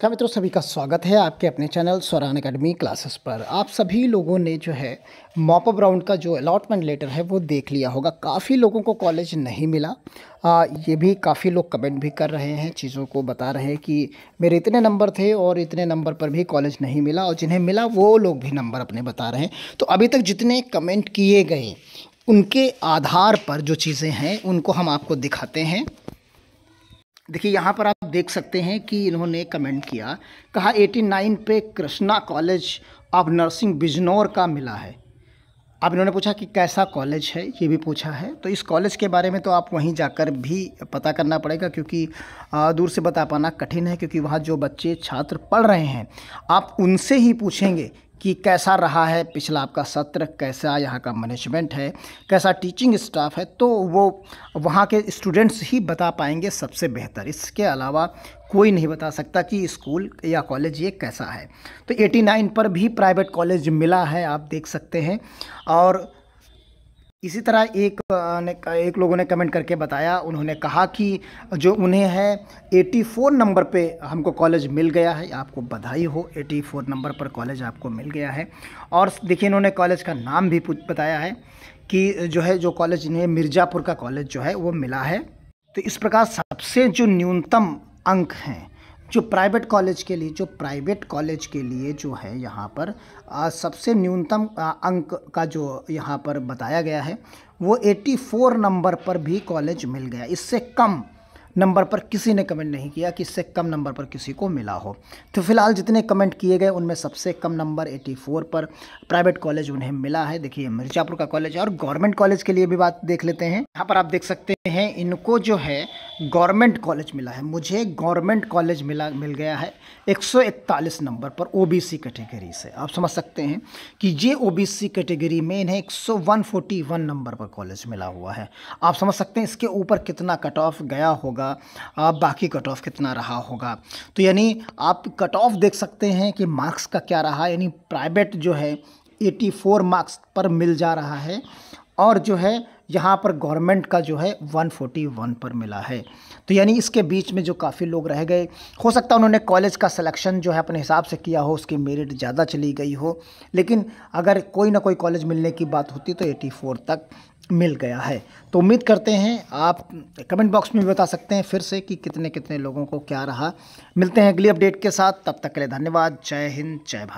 का मित्रों सभी का स्वागत है आपके अपने चैनल स्वरान अकेडमी क्लासेस पर आप सभी लोगों ने जो है मॉपअप राउंड का जो अलॉटमेंट लेटर है वो देख लिया होगा काफ़ी लोगों को कॉलेज नहीं मिला आ, ये भी काफ़ी लोग कमेंट भी कर रहे हैं चीज़ों को बता रहे हैं कि मेरे इतने नंबर थे और इतने नंबर पर भी कॉलेज नहीं मिला और जिन्हें मिला वो लोग भी नंबर अपने बता रहे हैं तो अभी तक जितने कमेंट किए गए उनके आधार पर जो चीज़ें हैं उनको हम आपको दिखाते हैं देखिए यहाँ पर आप देख सकते हैं कि इन्होंने कमेंट किया कहा 89 पे Krishna college of nursing Bijnor का मिला है अब इन्होंने पूछा कि कैसा कॉलेज है ये भी पूछा है तो इस कॉलेज के बारे में तो आप वहीं जाकर भी पता करना पड़ेगा क्योंकि दूर से बता पाना कठिन है क्योंकि वहाँ जो बच्चे छात्र पढ़ रहे हैं आप उनसे ही पूछेंगे कि कैसा रहा है पिछला आपका सत्र कैसा यहाँ का मैनेजमेंट है कैसा टीचिंग स्टाफ है तो वो वहाँ के स्टूडेंट्स ही बता पाएंगे सबसे बेहतर इसके अलावा कोई नहीं बता सकता कि स्कूल या कॉलेज ये कैसा है तो 89 पर भी प्राइवेट कॉलेज मिला है आप देख सकते हैं और इसी तरह एक ने एक लोगों ने कमेंट करके बताया उन्होंने कहा कि जो उन्हें है 84 नंबर पे हमको कॉलेज मिल गया है आपको बधाई हो 84 नंबर पर कॉलेज आपको मिल गया है और देखिए इन्होंने कॉलेज का नाम भी बताया है कि जो है जो कॉलेज इन्हें मिर्ज़ापुर का कॉलेज जो है वो मिला है तो इस प्रकार सबसे जो न्यूनतम अंक हैं जो प्राइवेट कॉलेज के लिए जो प्राइवेट कॉलेज के लिए जो है यहाँ पर आ, सबसे न्यूनतम अंक का जो यहाँ पर बताया गया है वो 84 नंबर पर भी कॉलेज मिल गया इससे कम नंबर पर किसी ने कमेंट नहीं किया कि इससे कम नंबर पर किसी को मिला हो तो फिलहाल जितने कमेंट किए गए उनमें सबसे कम नंबर 84 पर प्राइवेट कॉलेज उन्हें मिला है देखिए मिर्ज़ापुर का कॉलेज है और गवर्नमेंट कॉलेज के लिए भी बात देख लेते हैं यहाँ पर आप देख सकते हैं इनको जो है गवर्नमेंट कॉलेज मिला है मुझे गवर्नमेंट कॉलेज मिला मिल गया है 141 नंबर पर ओबीसी कैटेगरी से आप समझ सकते हैं कि ये ओबीसी कैटेगरी में इन्हें 141 नंबर पर कॉलेज मिला हुआ है आप समझ सकते हैं इसके ऊपर कितना कट ऑफ गया होगा आप बाकी कट ऑफ कितना रहा होगा तो यानी आप कट ऑफ देख सकते हैं कि मार्क्स का क्या रहा यानी प्राइवेट जो है 84 मार्क्स पर मिल जा रहा है और जो है यहाँ पर गवर्नमेंट का जो है 141 पर मिला है तो यानी इसके बीच में जो काफ़ी लोग रह गए हो सकता है उन्होंने कॉलेज का सिलेक्शन जो है अपने हिसाब से किया हो उसकी मेरिट ज़्यादा चली गई हो लेकिन अगर कोई ना कोई कॉलेज मिलने की बात होती तो 84 तक मिल गया है तो उम्मीद करते हैं आप कमेंट बॉक्स में भी बता सकते हैं फिर से कि कितने कितने लोगों को क्या रहा मिलते हैं अगली अपडेट के साथ तब तक के लिए धन्यवाद जय हिंद जय भारत